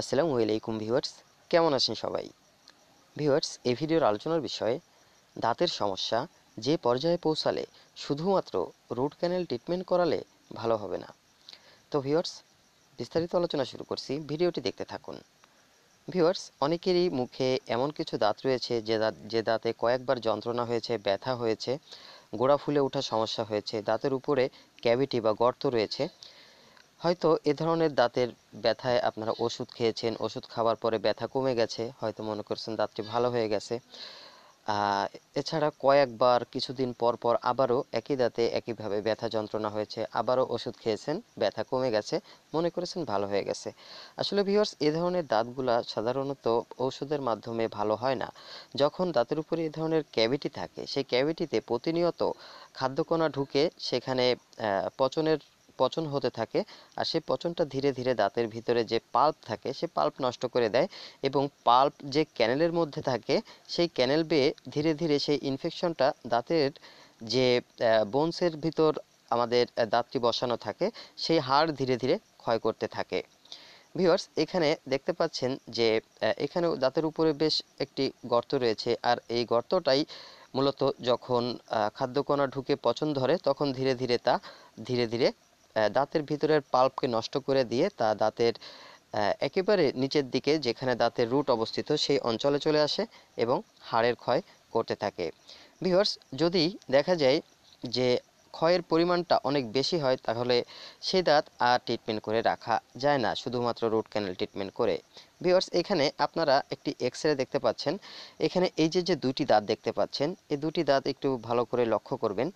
আসসালামু আলাইকুম ভিউয়ার্স কেমন আছেন সবাই ভিউয়ার্স এই ভিডিওর আলোচনার বিষয়ে দাঁতের সমস্যা যে পর্যায়ে পৌঁছালে শুধুমাত্র রুট ক্যানেল ট্রিটমেন্ট করালে ভালো হবে না তো ভিউয়ার্স বিস্তারিত আলোচনা শুরু করছি ভিডিওটি দেখতে থাকুন ভিউয়ার্স অনেকেরই মুখে এমন কিছু দাঁত রয়েছে যে দাঁত যে দাঁতে কয়েকবার যন্ত্রণা হয়েছে ব্যথা হয়েছে গোড়া ফুলে ওঠা সমস্যা হয়েছে দাঁতের উপরে ক্যাভিটি বা গর্ত রয়েছে হয়তো এ ধরনের দাঁতের ব্যথায় আপনারা ওষুধ খেয়েছেন ওষুধ খাওয়ার পরে ব্যথা কমে গেছে হয়তো মনে করছেন দাঁতটি ভালো হয়ে গেছে এছাড়া কয়েকবার কিছুদিন পর পর আবারও একই দাঁতে একইভাবে ব্যথা যন্ত্রণা হয়েছে আবারও ওষুধ খেয়েছেন ব্যথা কমে গেছে মনে করেছেন ভালো হয়ে গেছে আসলে ভিওর্স এ ধরনের দাঁতগুলা সাধারণত ঔষধের মাধ্যমে ভালো হয় না যখন দাঁতের উপরে এ ধরনের ক্যাভিটি থাকে সেই ক্যাভিটিতে প্রতিনিয়ত খাদ্যকণা ঢুকে সেখানে পচনের পচন হতে থাকে আর সেই পচনটা ধীরে ধীরে দাঁতের ভিতরে যে পাল্প থাকে সে পাল্প নষ্ট করে দেয় এবং পাল্প যে ক্যানেলের মধ্যে থাকে সেই ক্যানেল বেয়ে ধীরে ধীরে সেই ইনফেকশনটা দাঁতের যে বোনসের ভিতর আমাদের দাঁতটি বসানো থাকে সেই হাড় ধীরে ধীরে ক্ষয় করতে থাকে ভিউয়ার্স এখানে দেখতে পাচ্ছেন যে এখানে দাঁতের উপরে বেশ একটি গর্ত রয়েছে আর এই গর্তটাই মূলত যখন খাদ্যকণা ঢুকে পচন ধরে তখন ধীরে ধীরে তা ধীরে ধীরে দাঁতের ভিতরের পাল্পকে নষ্ট করে দিয়ে তা দাঁতের একেবারে নিচের দিকে যেখানে দাঁতের রুট অবস্থিত সেই অঞ্চলে চলে আসে এবং হাড়ের ক্ষয় করতে থাকে ভিউয়ার্স যদি দেখা যায় যে ক্ষয়ের পরিমাণটা অনেক বেশি হয় তাহলে সেই দাঁত আর ট্রিটমেন্ট করে রাখা যায় না শুধুমাত্র রুট ক্যানেল ট্রিটমেন্ট করে ভিওয়ার্স এখানে আপনারা একটি এক্স রে দেখতে পাচ্ছেন এখানে এই যে যে দুটি দাঁত দেখতে পাচ্ছেন এই দুটি দাঁত একটু ভালো করে লক্ষ্য করবেন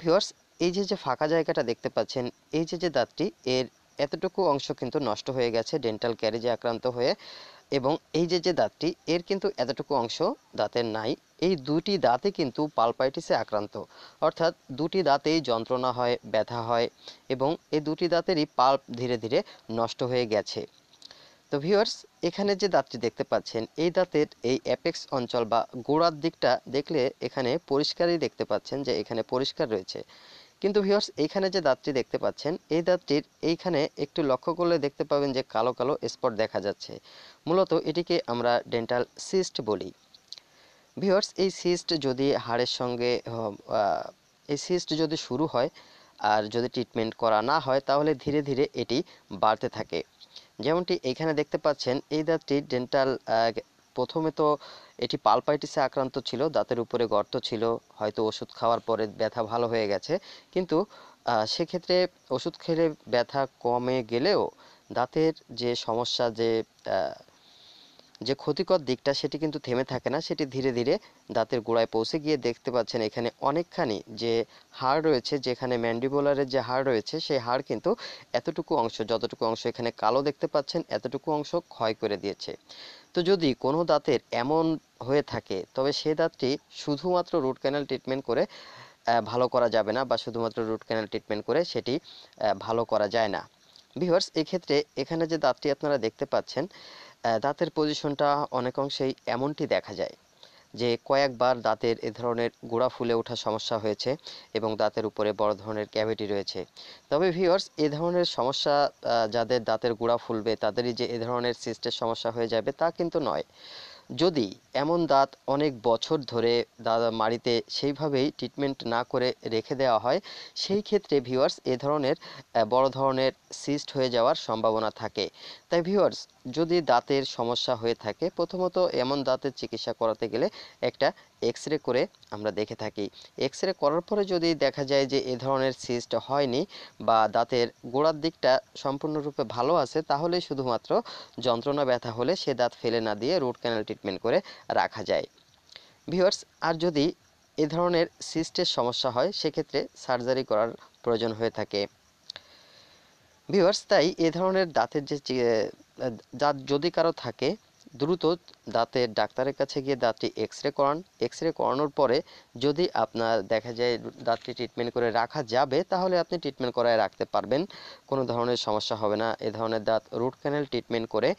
ভিওয়ার্স এই যে যে ফাঁকা জায়গাটা দেখতে পাচ্ছেন এই যে যে দাঁতটি এর এতটুকু অংশ কিন্তু নষ্ট হয়ে গেছে ডেন্টাল ক্যারেজে আক্রান্ত হয়ে এবং এই যে যে দাঁতটি এর কিন্তু এতটুকু অংশ দাঁতের নাই এই দুটি দাঁতে কিন্তু পালপাইটিসে আক্রান্ত অর্থাৎ দুটি দাঁতেই যন্ত্রণা হয় ব্যথা হয় এবং এই দুটি দাঁতেরই পাল্প ধীরে ধীরে নষ্ট হয়ে গেছে তো ভিউয়ার্স এখানে যে দাঁতটি দেখতে পাচ্ছেন এই দাঁতের এই অ্যাপেক্স অঞ্চল বা গোড়ার দিকটা দেখলে এখানে পরিষ্কারই দেখতে পাচ্ছেন যে এখানে পরিষ্কার রয়েছে কিন্তু ভিউয়ার্স এইখানে যে দাঁতটি দেখতে পাচ্ছেন এই দাঁতটির এইখানে একটু লক্ষ্য করলে দেখতে পাবেন যে কালো কালো স্পট দেখা যাচ্ছে মূলত এটিকে আমরা ডেন্টাল সিস্ট বলি ভিউয়ার্স এই সিস্ট যদি হাড়ের সঙ্গে এই সিস্ট যদি শুরু হয় আর যদি ট্রিটমেন্ট করা না হয় তাহলে ধীরে ধীরে এটি বাড়তে থাকে যেমনটি এখানে দেখতে পাচ্ছেন এই দাঁতটি ডেন্টাল প্রথমে তো এটি পালপাইটিসে আক্রান্ত ছিল দাঁতের উপরে গর্ত ছিল হয়তো ওষুধ খাওয়ার পরে ব্যথা ভালো হয়ে গেছে কিন্তু সেক্ষেত্রে ওষুধ খেলে ব্যথা কমে গেলেও দাঁতের যে সমস্যা যে যে ক্ষতিকর দিকটা সেটি কিন্তু থেমে থাকে না সেটি ধীরে ধীরে দাঁতের গোড়ায় পৌঁছে গিয়ে দেখতে পাচ্ছেন এখানে অনেকখানি যে হাড় রয়েছে যেখানে ম্যান্ডিবোলারের যে হাড় রয়েছে সেই হাড় কিন্তু এতটুকু অংশ যতটুকু অংশ এখানে কালো দেখতে পাচ্ছেন এতটুকু অংশ ক্ষয় করে দিয়েছে তো যদি কোনো দাঁতের এমন হয়ে থাকে তবে সে দাঁতটি শুধুমাত্র রুট ক্যানাল ট্রিটমেন্ট করে ভালো করা যাবে না বা শুধুমাত্র রুট ক্যানাল ট্রিটমেন্ট করে সেটি ভালো করা যায় না ভিউয়ার্স এক্ষেত্রে এখানে যে দাঁতটি আপনারা দেখতে পাচ্ছেন দাঁতের পজিশনটা অনেকাংশেই এমনটি দেখা যায় যে কয়েকবার দাঁতের এ ধরনের গোড়া ফুলে ওঠার সমস্যা হয়েছে এবং দাঁতের উপরে বড় ধরনের ক্যাভিটি রয়েছে তবে ভিউয়ার্স এ ধরনের সমস্যা যাদের দাঁতের গোড়া ফুলবে তাদেরই যে এ ধরনের সিস্টের সমস্যা হয়ে যাবে তা কিন্তু নয় যদি এমন দাঁত অনেক বছর ধরে দাদা মাড়িতে সেইভাবেই ট্রিটমেন্ট না করে রেখে দেওয়া হয় সেই ক্ষেত্রে ভিউয়ার্স এ ধরনের বড় ধরনের সিস্ট হয়ে যাওয়ার সম্ভাবনা থাকে তাই ভিউয়ার্স যদি দাঁতের সমস্যা হয়ে থাকে প্রথমত এমন দাঁতের চিকিৎসা করাতে গেলে একটা এক্স রে করে আমরা দেখে থাকি এক্স রে করার পরে যদি দেখা যায় যে এ ধরনের সিস্ট হয়নি বা দাঁতের গোড়ার দিকটা সম্পূর্ণরূপে ভালো আছে তাহলে শুধুমাত্র যন্ত্রণা ব্যথা হলে সে দাঁত ফেলে না দিয়ে রুট ক্যানাল ট্রিটমেন্ট করে রাখা যায় ভিউয়ার্স আর যদি এ ধরনের সিস্টের সমস্যা হয় সেক্ষেত্রে সার্জারি করার প্রয়োজন হয়ে থাকে ভিউয়ার্স তাই এ ধরনের দাঁতের যে দাঁত যদি কারো থাকে দ্রুত দাঁতের ডাক্তারের কাছে গিয়ে দাঁতটি এক্স রে করান এক্স রে করানোর পরে যদি আপনার দেখা যায় দাঁতটি ট্রিটমেন্ট করে রাখা যাবে তাহলে আপনি ট্রিটমেন্ট করায় রাখতে পারবেন কোনো ধরনের সমস্যা হবে না এ ধরনের দাঁত রুট ক্যানেল ট্রিটমেন্ট করে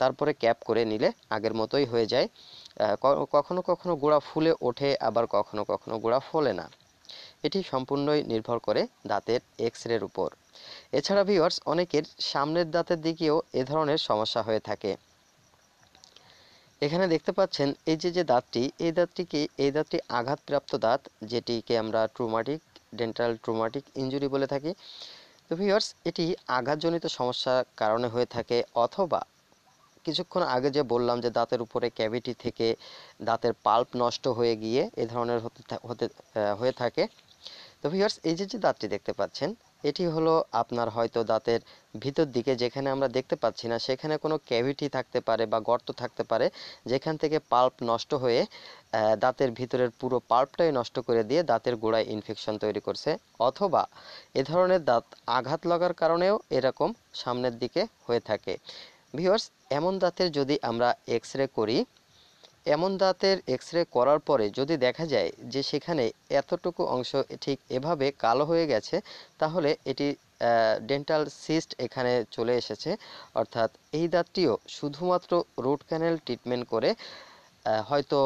তারপরে ক্যাপ করে নিলে আগের মতোই হয়ে যায় কখনো কখনো গোড়া ফুলে ওঠে আবার কখনো কখনো গোড়া ফোলে না এটি সম্পূর্ণই নির্ভর করে দাঁতের এক্স রের উপর এছাড়া ভিওয়ার্স অনেকের সামনের দাঁতের দিকেও এ ধরনের সমস্যা হয়ে থাকে এখানে দেখতে পাচ্ছেন এই যে যে দাঁতটি এই দাঁতটিকে এই দাঁতটি আঘাতপ্রাপ্ত দাঁত যেটিকে আমরা ট্রুমাটিক ডেন্টাল ট্রুমাটিক ইঞ্জুরি বলে থাকি তো ভিওয়ার্স এটি আঘাতজনিত সমস্যার কারণে হয়ে থাকে অথবা কিছুক্ষণ আগে যে বললাম যে দাঁতের উপরে ক্যাভিটি থেকে দাঁতের পাল্প নষ্ট হয়ে গিয়ে এ ধরনের হতে হতে হয়ে থাকে তো ভিউয়ার্স এই যে যে দাঁতটি দেখতে পাচ্ছেন এটি হলো আপনার হয়তো দাঁতের ভিতর দিকে যেখানে আমরা দেখতে পাচ্ছি না সেখানে কোনো ক্যাভিটি থাকতে পারে বা গর্ত থাকতে পারে যেখান থেকে পাল্প নষ্ট হয়ে দাঁতের ভিতরের পুরো পাল্পটাই নষ্ট করে দিয়ে দাঁতের গোড়ায় ইনফেকশন তৈরি করছে অথবা এ ধরনের দাঁত আঘাত লাগার কারণেও এরকম সামনের দিকে হয়ে থাকে ভিউয়ার্স এমন দাঁতের যদি আমরা এক্স রে করি এমন দাঁতের এক্স রে করার পরে যদি দেখা যায় যে সেখানে এতটুকু অংশ ঠিক এভাবে কালো হয়ে গেছে তাহলে এটি ডেন্টাল সিস্ট এখানে চলে এসেছে অর্থাৎ এই দাঁতটিও শুধুমাত্র রুট ক্যানেল ট্রিটমেন্ট করে হয়তো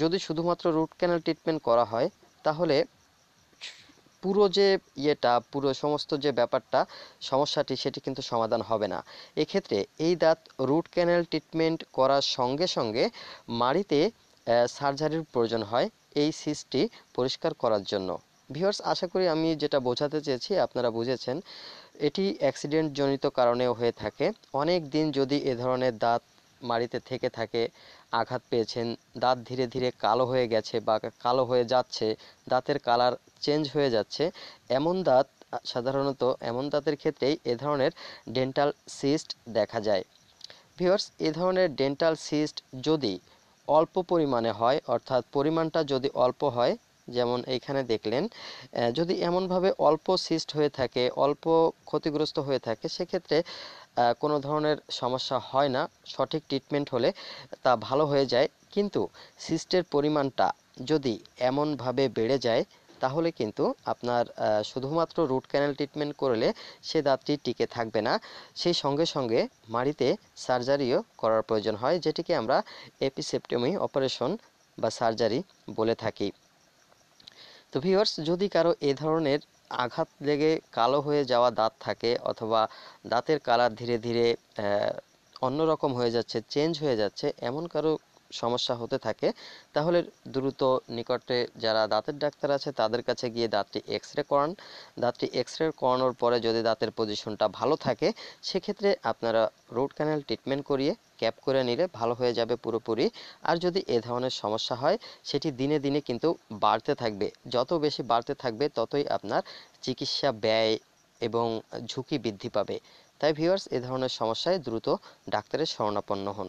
যদি শুধুমাত্র রুট ক্যানেল ট্রিটমেন্ট করা হয় তাহলে পুরো যে ইয়েটা পুরো সমস্ত যে ব্যাপারটা সমস্যাটি সেটি কিন্তু সমাধান হবে না এক্ষেত্রে এই দাঁত রুট ক্যানেল ট্রিটমেন্ট করার সঙ্গে সঙ্গে মাড়িতে সার্জারির প্রয়োজন হয় এই সিসটি পরিষ্কার করার জন্য ভিওর্স আশা করি আমি যেটা বোঝাতে চেয়েছি আপনারা বুঝেছেন এটি অ্যাক্সিডেন্টজনিত কারণেও হয়ে থাকে অনেক দিন যদি এ ধরনের দাঁত মাড়িতে থেকে থাকে আঘাত পেয়েছেন দাঁত ধীরে ধীরে কালো হয়ে গেছে বা কালো হয়ে যাচ্ছে দাঁতের কালার চেঞ্জ হয়ে যাচ্ছে এমন দাঁত সাধারণত এমন দাঁতের ক্ষেত্রেই এ ধরনের ডেন্টাল সিস্ট দেখা যায় ভিওর্স এ ধরনের ডেন্টাল সিস্ট যদি অল্প পরিমাণে হয় অর্থাৎ পরিমাণটা যদি অল্প হয় যেমন এইখানে দেখলেন যদি এমনভাবে অল্প সিস্ট হয়ে থাকে অল্প ক্ষতিগ্রস্ত হয়ে থাকে সেক্ষেত্রে কোনো ধরনের সমস্যা হয় না সঠিক ট্রিটমেন্ট হলে তা ভালো হয়ে যায় কিন্তু সিস্টের পরিমাণটা যদি এমনভাবে বেড়ে যায় তাহলে কিন্তু আপনার শুধুমাত্র রুট ক্যানেল ট্রিটমেন্ট করলে সে দাঁতটি টিকে থাকবে না সেই সঙ্গে সঙ্গে মাড়িতে সার্জারিও করার প্রয়োজন হয় যেটিকে আমরা এপিসেপ্টমি অপারেশন বা সার্জারি বলে থাকি তো ভিউয়ার্স যদি কারো এ ধরনের আঘাত লেগে কালো হয়ে যাওয়া দাঁত থাকে অথবা দাঁতের কালার ধীরে ধীরে অন্যরকম হয়ে যাচ্ছে চেঞ্জ হয়ে যাচ্ছে এমন কারো সমস্যা হতে থাকে তাহলে দ্রুত নিকটে যারা দাঁতের ডাক্তার আছে তাদের কাছে গিয়ে দাঁতটি এক্স রে করান দাঁতটি এক্স রে করানোর পরে যদি দাঁতের পজিশনটা ভালো থাকে সেক্ষেত্রে আপনারা রুট ক্যানেল ট্রিটমেন্ট করিয়ে ক্যাপ করে নিলে ভালো হয়ে যাবে পুরোপুরি আর যদি এ ধরনের সমস্যা হয় সেটি দিনে দিনে কিন্তু বাড়তে থাকবে যত বেশি বাড়তে থাকবে ততই আপনার চিকিৎসা ব্যয় এবং ঝুঁকি বৃদ্ধি পাবে তাই ভিউয়ার্স এ ধরনের সমস্যায় দ্রুত ডাক্তারের শরণাপন্ন হন